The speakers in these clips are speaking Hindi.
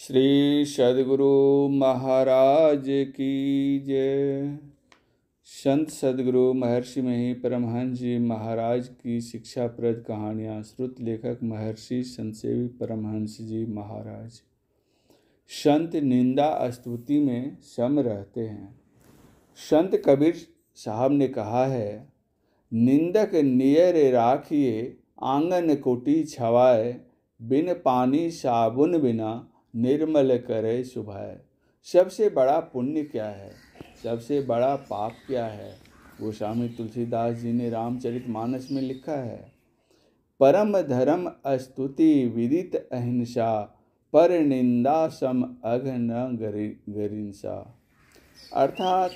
श्री सदगुरु महाराज की जय संत सदगुरु महर्षि मही परमहंस जी महाराज की शिक्षा प्रद कहानियाँ श्रुत लेखक महर्षि संतसेवी परमहंस जी महाराज संत निंदा स्तुति में सम रहते हैं संत कबीर साहब ने कहा है निंदक नियर राखिए आंगन कोटी छवाए बिन पानी साबुन बिना निर्मल करे सुभाय सबसे बड़ा पुण्य क्या है सबसे बड़ा पाप क्या है गोस्वामी तुलसीदास जी ने रामचरित मानस में लिखा है परम धर्म स्तुति विदित अहिंसा पर निंदा सम अघ न गरिंसा अर्थात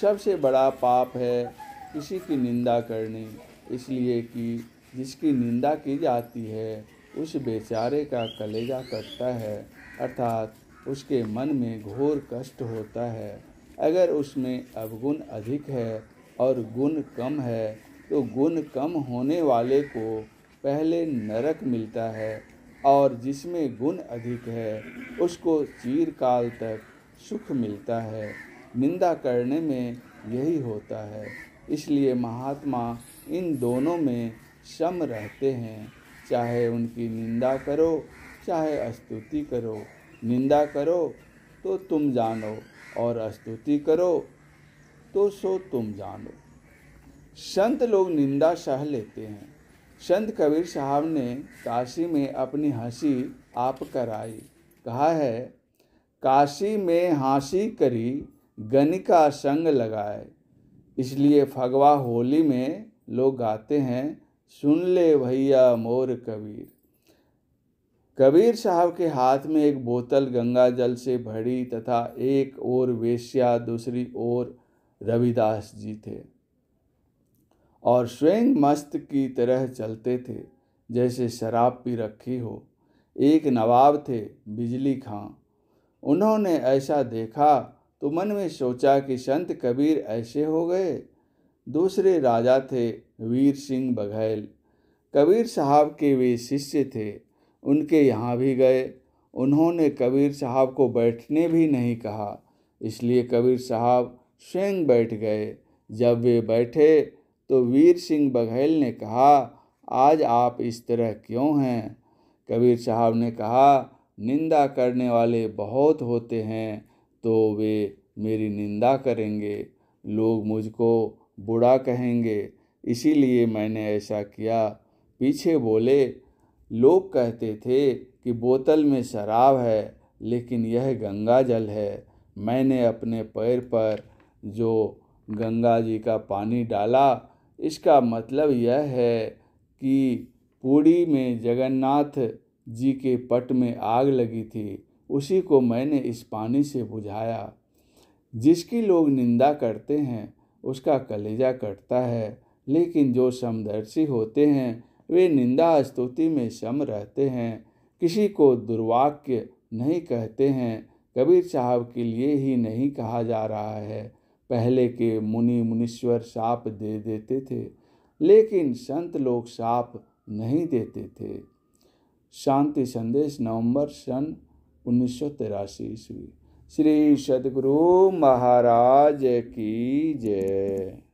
सबसे बड़ा पाप है किसी की निंदा करनी इसलिए कि जिसकी निंदा की जाती है उस बेचारे का कलेजा कटता है अर्थात उसके मन में घोर कष्ट होता है अगर उसमें अवगुण अधिक है और गुण कम है तो गुण कम होने वाले को पहले नरक मिलता है और जिसमें गुण अधिक है उसको चीरकाल तक सुख मिलता है निंदा करने में यही होता है इसलिए महात्मा इन दोनों में सम रहते हैं चाहे उनकी निंदा करो चाहे स्तुति करो निंदा करो तो तुम जानो और स्तुति करो तो सो तुम जानो संत लोग निंदा सह लेते हैं संत कबीर साहब ने काशी में अपनी हंसी आप कराई कहा है काशी में हाँसी करी गनिका संग लगाए इसलिए फगवा होली में लोग गाते हैं सुन ले भैया मोर कबीर कबीर साहब के हाथ में एक बोतल गंगा जल से भरी तथा एक ओर वेश्या दूसरी ओर रविदास जी थे और स्वयं मस्त की तरह चलते थे जैसे शराब पी रखी हो एक नवाब थे बिजली खां उन्होंने ऐसा देखा तो मन में सोचा कि संत कबीर ऐसे हो गए दूसरे राजा थे वीर सिंह बघैल कबीर साहब के वे शिष्य थे उनके यहाँ भी गए उन्होंने कबीर साहब को बैठने भी नहीं कहा इसलिए कबीर साहब स्वयं बैठ गए जब वे बैठे तो वीर सिंह बघेल ने कहा आज आप इस तरह क्यों हैं कबीर साहब ने कहा निंदा करने वाले बहुत होते हैं तो वे मेरी निंदा करेंगे लोग मुझको बुरा कहेंगे इसीलिए मैंने ऐसा किया पीछे बोले लोग कहते थे कि बोतल में शराब है लेकिन यह गंगा जल है मैंने अपने पैर पर जो गंगा जी का पानी डाला इसका मतलब यह है कि पूरी में जगन्नाथ जी के पट में आग लगी थी उसी को मैंने इस पानी से बुझाया जिसकी लोग निंदा करते हैं उसका कलेजा कटता है लेकिन जो समदर्शी होते हैं वे निंदा स्तुति में सम रहते हैं किसी को दुर्वाक्य नहीं कहते हैं कबीर साहब के लिए ही नहीं कहा जा रहा है पहले के मुनि मुनीश्वर साप दे देते थे लेकिन संत लोग साप नहीं देते थे शांति संदेश नवंबर सन उन्नीस सौ तिरासी ईस्वी श्री सदगुरु महाराज की जय